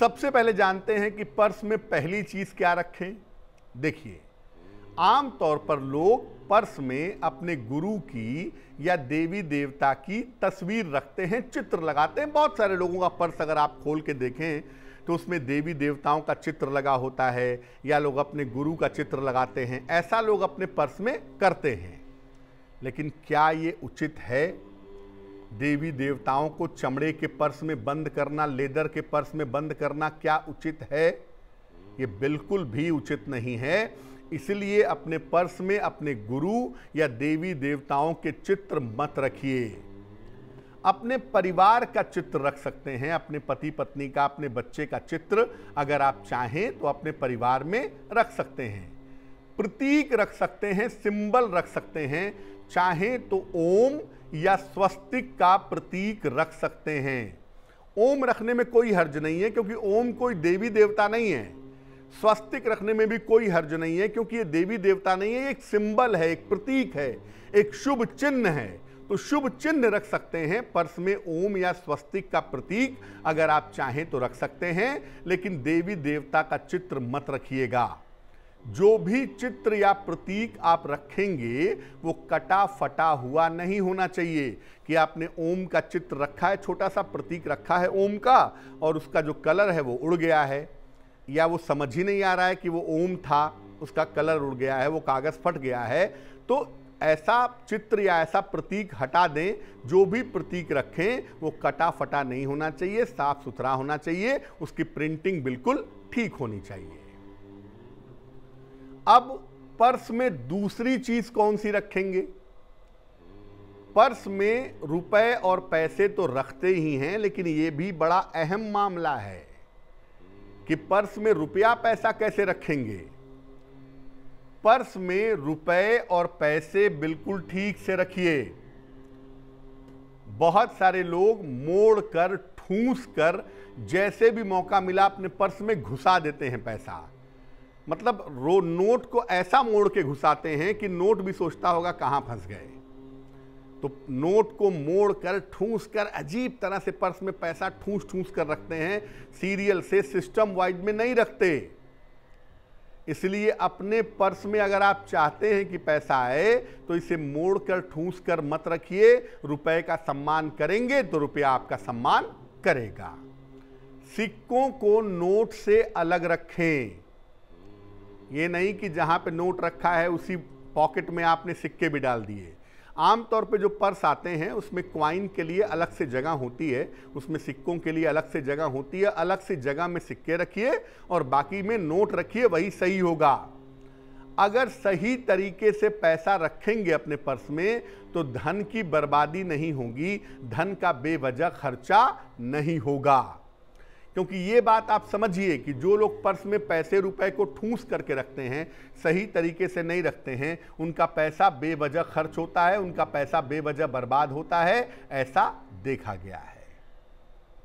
सबसे पहले जानते हैं कि पर्स में पहली चीज़ क्या रखें देखिए आम तौर पर लोग पर्स में अपने गुरु की या देवी देवता की तस्वीर रखते हैं चित्र लगाते हैं बहुत सारे लोगों का पर्स अगर आप खोल के देखें तो उसमें देवी देवताओं का चित्र लगा होता है या लोग अपने गुरु का चित्र लगाते हैं ऐसा लोग अपने पर्स में करते हैं लेकिन क्या ये उचित है देवी देवताओं को चमड़े के पर्स में बंद करना लेदर के पर्स में बंद करना क्या उचित है ये बिल्कुल भी उचित नहीं है इसलिए अपने पर्स में अपने गुरु या देवी देवताओं के चित्र मत रखिए अपने परिवार का चित्र रख सकते हैं अपने पति पत्नी का अपने बच्चे का चित्र अगर आप चाहें तो अपने परिवार में रख सकते हैं प्रतीक रख सकते हैं सिंबल रख सकते हैं चाहे तो ओम या स्वस्तिक का प्रतीक रख सकते हैं ओम रखने में कोई हर्ज नहीं है क्योंकि ओम कोई देवी देवता नहीं है स्वस्तिक रखने में भी कोई हर्ज नहीं है क्योंकि ये देवी देवता नहीं है एक सिंबल है एक प्रतीक है एक शुभ चिन्ह है तो शुभ चिन्ह रख सकते हैं पर्स में ओम या स्वस्तिक का प्रतीक अगर आप चाहें तो रख सकते हैं लेकिन देवी देवता का चित्र मत रखिएगा जो भी चित्र या प्रतीक आप रखेंगे वो कटा फटा हुआ नहीं होना चाहिए कि आपने ओम का चित्र रखा है छोटा सा प्रतीक रखा है ओम का और उसका जो कलर है वो उड़ गया है या वो समझ ही नहीं आ रहा है कि वो ओम था उसका कलर उड़ गया है वो कागज़ फट गया है तो ऐसा चित्र या ऐसा प्रतीक हटा दें जो भी प्रतीक रखें वो कटा फटा नहीं होना चाहिए साफ सुथरा होना चाहिए उसकी प्रिंटिंग बिल्कुल ठीक होनी चाहिए अब पर्स में दूसरी चीज कौन सी रखेंगे पर्स में रुपए और पैसे तो रखते ही हैं लेकिन ये भी बड़ा अहम मामला है कि पर्स में रुपया पैसा कैसे रखेंगे पर्स में रुपए और पैसे बिल्कुल ठीक से रखिए बहुत सारे लोग मोड़ कर ठूस कर जैसे भी मौका मिला अपने पर्स में घुसा देते हैं पैसा मतलब रो नोट को ऐसा मोड़ के घुसाते हैं कि नोट भी सोचता होगा कहाँ फंस गए तो नोट को मोड़ कर ठूस कर अजीब तरह से पर्स में पैसा ठूस ठूस कर रखते हैं सीरियल से सिस्टम वाइज में नहीं रखते इसलिए अपने पर्स में अगर आप चाहते हैं कि पैसा आए तो इसे मोड़ कर ठूस कर मत रखिए रुपए का सम्मान करेंगे तो रुपया आपका सम्मान करेगा सिक्कों को नोट से अलग रखें ये नहीं कि जहाँ पे नोट रखा है उसी पॉकेट में आपने सिक्के भी डाल दिए आमतौर पे जो पर्स आते हैं उसमें क्वाइन के लिए अलग से जगह होती है उसमें सिक्कों के लिए अलग से जगह होती है अलग से जगह में सिक्के रखिए और बाकी में नोट रखिए वही सही होगा अगर सही तरीके से पैसा रखेंगे अपने पर्स में तो धन की बर्बादी नहीं होगी धन का बेवजह खर्चा नहीं होगा क्योंकि ये बात आप समझिए कि जो लोग पर्स में पैसे रुपए को ठूंस करके रखते हैं सही तरीके से नहीं रखते हैं उनका पैसा बेवजह खर्च होता है उनका पैसा बेवजह बर्बाद होता है ऐसा देखा गया है